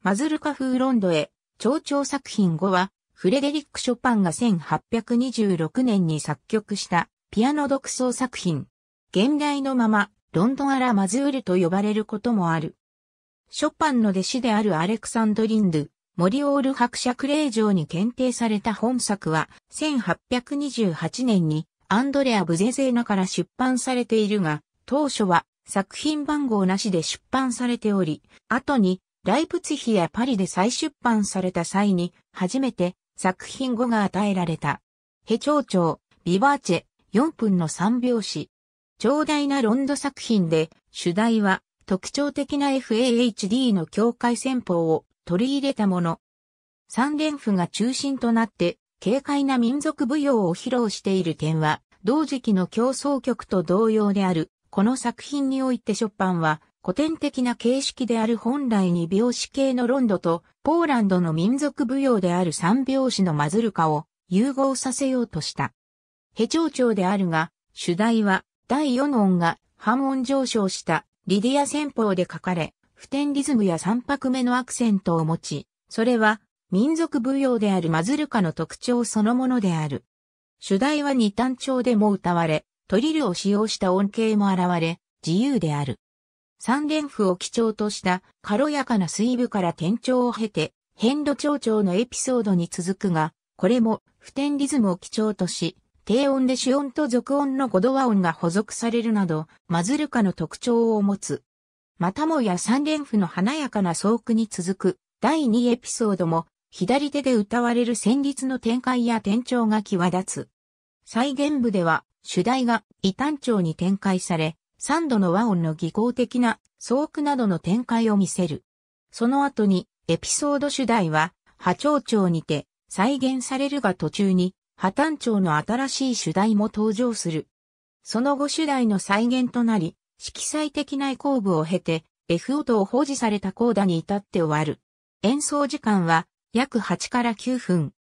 マズルカ風ロンドへ、蝶々作品後は、フレデリック・ショパンが1826年に作曲したピアノ独奏作品。現代のまま、ロンドンアラ・マズールと呼ばれることもある。ショパンの弟子であるアレクサンド・リンドゥ、モリオール伯爵令嬢に検定された本作は、1828年にアンドレア・ブゼゼーナから出版されているが、当初は作品番号なしで出版されており、後にライプツヒやパリで再出版された際に、初めて作品語が与えられた。ヘ長調、ビバーチェ、4分の3拍子。長大なロンド作品で、主題は特徴的な FAHD の境界戦法を取り入れたもの。三連符が中心となって、軽快な民族舞踊を披露している点は、同時期の競争曲と同様である。この作品においてショパンは、古典的な形式である本来に拍子系のロンドとポーランドの民族舞踊である三拍子のマズルカを融合させようとした。ヘ長調であるが、主題は第四音が半音上昇したリディア戦法で書かれ、普天リズムや三拍目のアクセントを持ち、それは民族舞踊であるマズルカの特徴そのものである。主題は二単調でも歌われ、トリルを使用した音形も現れ、自由である。三連符を基調とした軽やかな水部から転調を経て、変度調調のエピソードに続くが、これも普天リズムを基調とし、低音で主音と俗音の五度和音が補足されるなど、マズルカの特徴を持つ。またもや三連符の華やかな奏句に続く第2エピソードも、左手で歌われる旋律の展開や転調が際立つ。再現部では主題が異端調に展開され、三度の和音の技巧的な創句などの展開を見せる。その後にエピソード主題は波長調にて再現されるが途中に波短調の新しい主題も登場する。その後主題の再現となり、色彩的な移行部を経て F 音を保持されたコーダに至って終わる。演奏時間は約8から9分。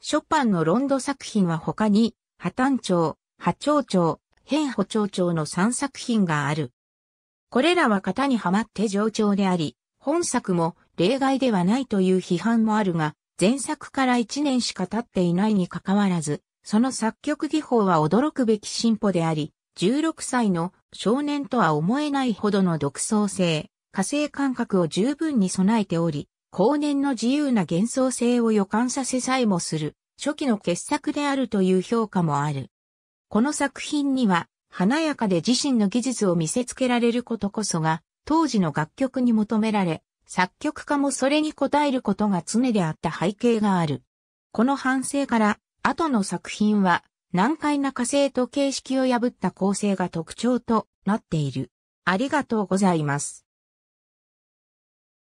ショパンのロンド作品は他に、波短調、波長調、変歩長調の3作品がある。これらは型にはまって上調であり、本作も例外ではないという批判もあるが、前作から1年しか経っていないにかかわらず、その作曲技法は驚くべき進歩であり、16歳の少年とは思えないほどの独創性、火星感覚を十分に備えており、後年の自由な幻想性を予感させさえもする、初期の傑作であるという評価もある。この作品には、華やかで自身の技術を見せつけられることこそが、当時の楽曲に求められ、作曲家もそれに応えることが常であった背景がある。この反省から、後の作品は、難解な火星と形式を破った構成が特徴となっている。ありがとうございます。